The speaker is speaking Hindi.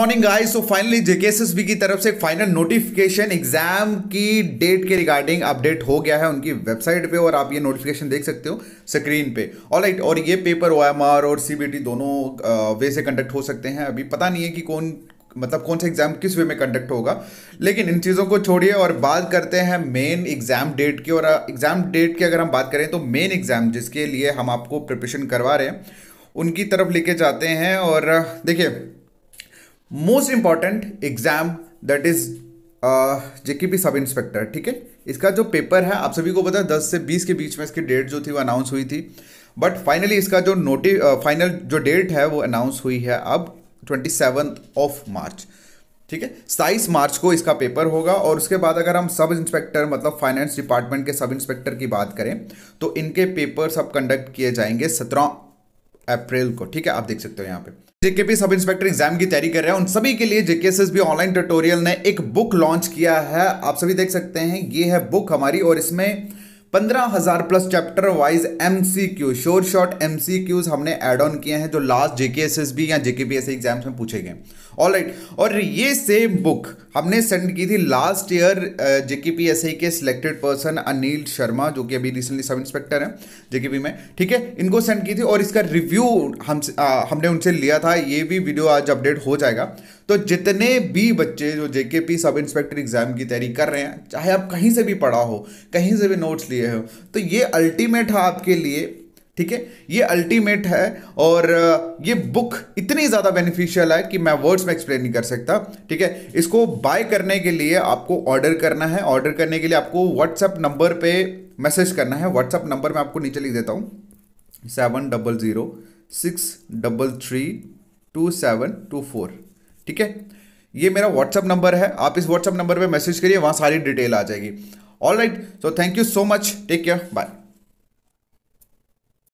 morning guys so finally JKSSB की तरफ से फाइनल नोटिफिकेशन एग्जाम की डेट के रिगार्डिंग अपडेट हो गया है उनकी वेबसाइट पे और आप ये नोटिफिकेशन देख सकते हो स्क्रीन पे ऑल राइट और ये पेपर ओ और सीबीटी दोनों वे से कंडक्ट हो सकते हैं अभी पता नहीं है कि कौन मतलब कौन सा एग्जाम किस वे में कंडक्ट होगा लेकिन इन चीज़ों को छोड़िए और बात करते हैं मेन एग्जाम डेट की और एग्जाम डेट की अगर हम बात करें तो मेन एग्जाम जिसके लिए हम आपको प्रिपरेशन करवा रहे हैं उनकी तरफ लेके जाते हैं और देखिए most important exam that is JK P sub inspector ठीक है इसका जो पेपर है आप सभी को पता है दस से बीस के बीच में इसकी डेट जो थी वो अनाउंस हुई थी बट फाइनली इसका जो नोटि फाइनल uh, जो डेट है वो अनाउंस हुई है अब ट्वेंटी ऑफ मार्च ठीक है सताईस मार्च को इसका पेपर होगा और उसके बाद अगर हम सब इंस्पेक्टर मतलब फाइनेंस डिपार्टमेंट के सब इंस्पेक्टर की बात करें तो इनके पेपर सब कंडक्ट किए जाएंगे सत्रह अप्रैल को ठीक है आप देख सकते हो यहाँ पे JK P sub inspector exam की तैयारी कर रहे हैं उन सभी के लिए जेकेएसएस भी ऑनलाइन ट्यूटोरियल ने एक बुक लॉन्च किया है आप सभी देख सकते हैं ये है बुक हमारी और इसमें पंद्रह हजार plus chapter wise M C Q short short M C Qs हमने एड ऑन किए हैं जो last JK S S B या जेके पी एस एग्जाम्स में पूछे गए ऑल राइट और ये सेम बुक हमने सेंड की थी लास्ट ईयर जेकेपीएसआई के सिलेक्टेड पर्सन अनिल शर्मा जो कि अभी रिसेंटली सब इंस्पेक्टर हैं पी में ठीक है इनको सेंड की थी और इसका रिव्यू हम आ, हमने उनसे लिया था ये भी वीडियो आज अपडेट हो जाएगा तो जितने भी बच्चे जो पी सब इंस्पेक्टर एग्जाम की तैयारी कर रहे हैं चाहे आप कहीं से भी पढ़ा हो कहीं से भी नोट्स लिए हो तो ये अल्टीमेट है आपके लिए ठीक है ये अल्टीमेट है और ये बुक इतनी ज़्यादा बेनिफिशियल है कि मैं वर्ड्स में एक्सप्लेन नहीं कर सकता ठीक है इसको बाय करने के लिए आपको ऑर्डर करना है ऑर्डर करने के लिए आपको व्हाट्सएप नंबर पे मैसेज करना है व्हाट्सएप नंबर मैं आपको नीचे लिख देता हूँ seven double zero six double three two seven two four ठीक है ये मेरा व्हाट्सअप नंबर है आप इस व्हाट्सअप नंबर पर मैसेज करिए वहाँ सारी डिटेल आ जाएगी all right so thank you so much take care bye